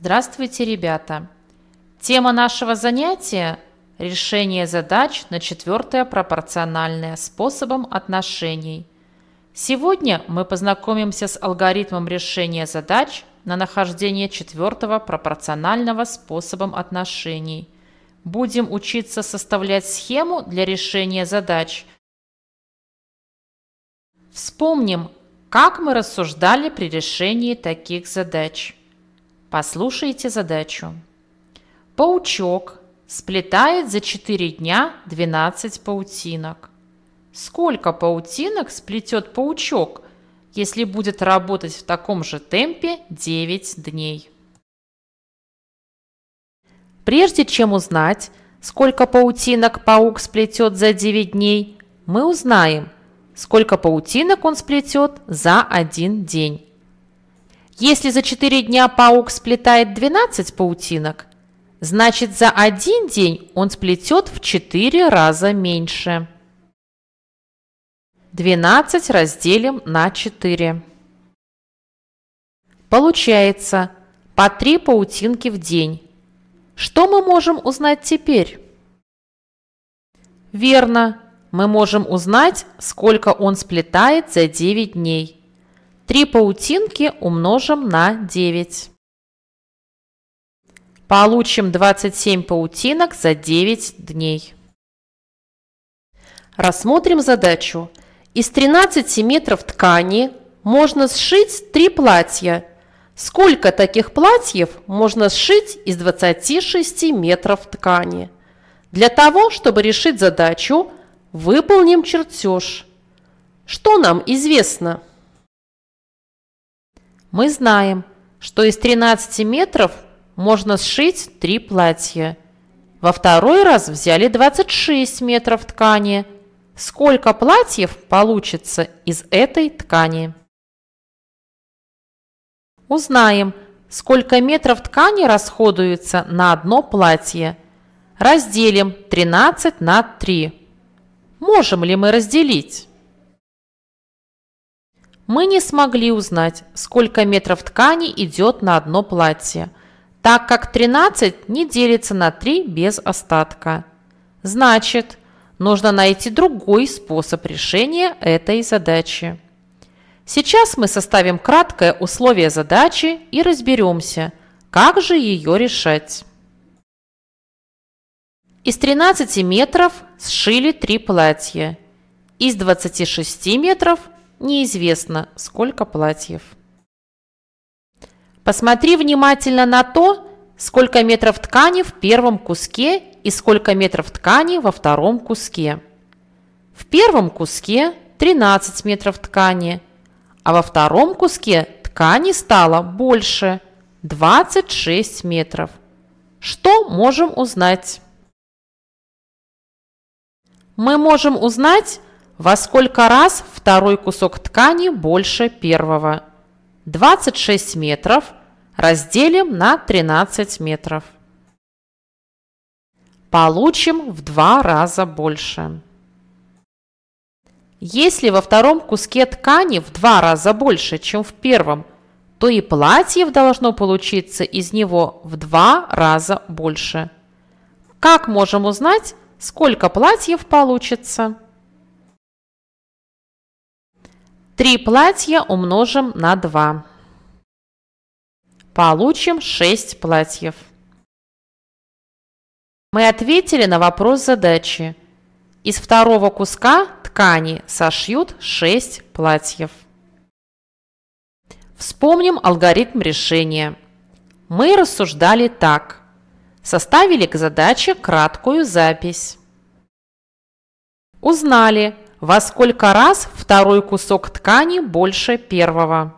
Здравствуйте, ребята! Тема нашего занятия – решение задач на четвертое пропорциональное способом отношений. Сегодня мы познакомимся с алгоритмом решения задач на нахождение четвертого пропорционального способом отношений. Будем учиться составлять схему для решения задач. Вспомним, как мы рассуждали при решении таких задач. Послушайте задачу. Паучок сплетает за 4 дня 12 паутинок. Сколько паутинок сплетет паучок, если будет работать в таком же темпе 9 дней? Прежде чем узнать, сколько паутинок паук сплетет за 9 дней, мы узнаем, сколько паутинок он сплетет за один день. Если за 4 дня паук сплетает 12 паутинок, значит за один день он сплетет в 4 раза меньше. 12 разделим на 4. Получается по 3 паутинки в день. Что мы можем узнать теперь? Верно, мы можем узнать, сколько он сплетает за 9 дней. 3 паутинки умножим на 9. Получим 27 паутинок за 9 дней. Рассмотрим задачу. Из 13 метров ткани можно сшить 3 платья. Сколько таких платьев можно сшить из 26 метров ткани? Для того, чтобы решить задачу, выполним чертеж. Что нам известно? Мы знаем, что из 13 метров можно сшить три платья. Во второй раз взяли 26 метров ткани. Сколько платьев получится из этой ткани? Узнаем, сколько метров ткани расходуется на одно платье. Разделим 13 на 3. Можем ли мы разделить? мы не смогли узнать, сколько метров ткани идет на одно платье, так как 13 не делится на 3 без остатка. Значит, нужно найти другой способ решения этой задачи. Сейчас мы составим краткое условие задачи и разберемся, как же ее решать. Из 13 метров сшили 3 платья. Из 26 метров неизвестно, сколько платьев. Посмотри внимательно на то, сколько метров ткани в первом куске и сколько метров ткани во втором куске. В первом куске 13 метров ткани, а во втором куске ткани стало больше – 26 метров. Что можем узнать? Мы можем узнать, во сколько раз второй кусок ткани больше первого? 26 метров разделим на 13 метров. Получим в два раза больше. Если во втором куске ткани в два раза больше, чем в первом, то и платьев должно получиться из него в два раза больше. Как можем узнать, сколько платьев получится? 3 платья умножим на 2. Получим 6 платьев. Мы ответили на вопрос задачи. Из второго куска ткани сошьют 6 платьев. Вспомним алгоритм решения. Мы рассуждали так. Составили к задаче краткую запись. Узнали, во сколько раз второй кусок ткани больше первого.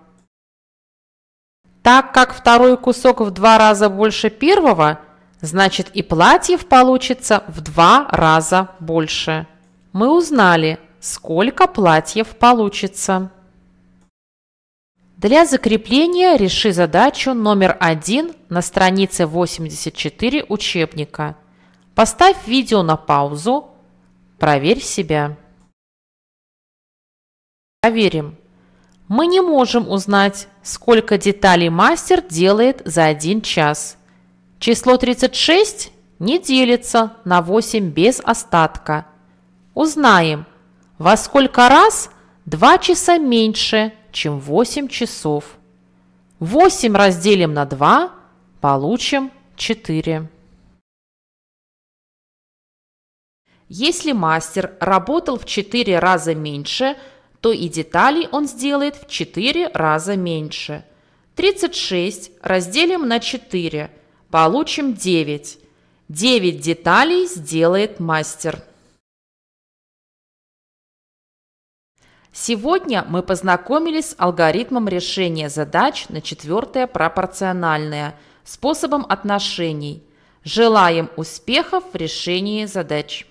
Так как второй кусок в два раза больше первого, значит и платьев получится в два раза больше. Мы узнали, сколько платьев получится. Для закрепления реши задачу номер один на странице 84 учебника. Поставь видео на паузу, проверь себя. Проверим. Мы не можем узнать, сколько деталей мастер делает за один час. Число 36 не делится на 8 без остатка. Узнаем, во сколько раз 2 часа меньше, чем 8 часов. 8 разделим на 2, получим 4. Если мастер работал в 4 раза меньше – то и деталей он сделает в 4 раза меньше. 36 разделим на 4, получим 9. 9 деталей сделает мастер. Сегодня мы познакомились с алгоритмом решения задач на четвертое пропорциональное, способом отношений. Желаем успехов в решении задач!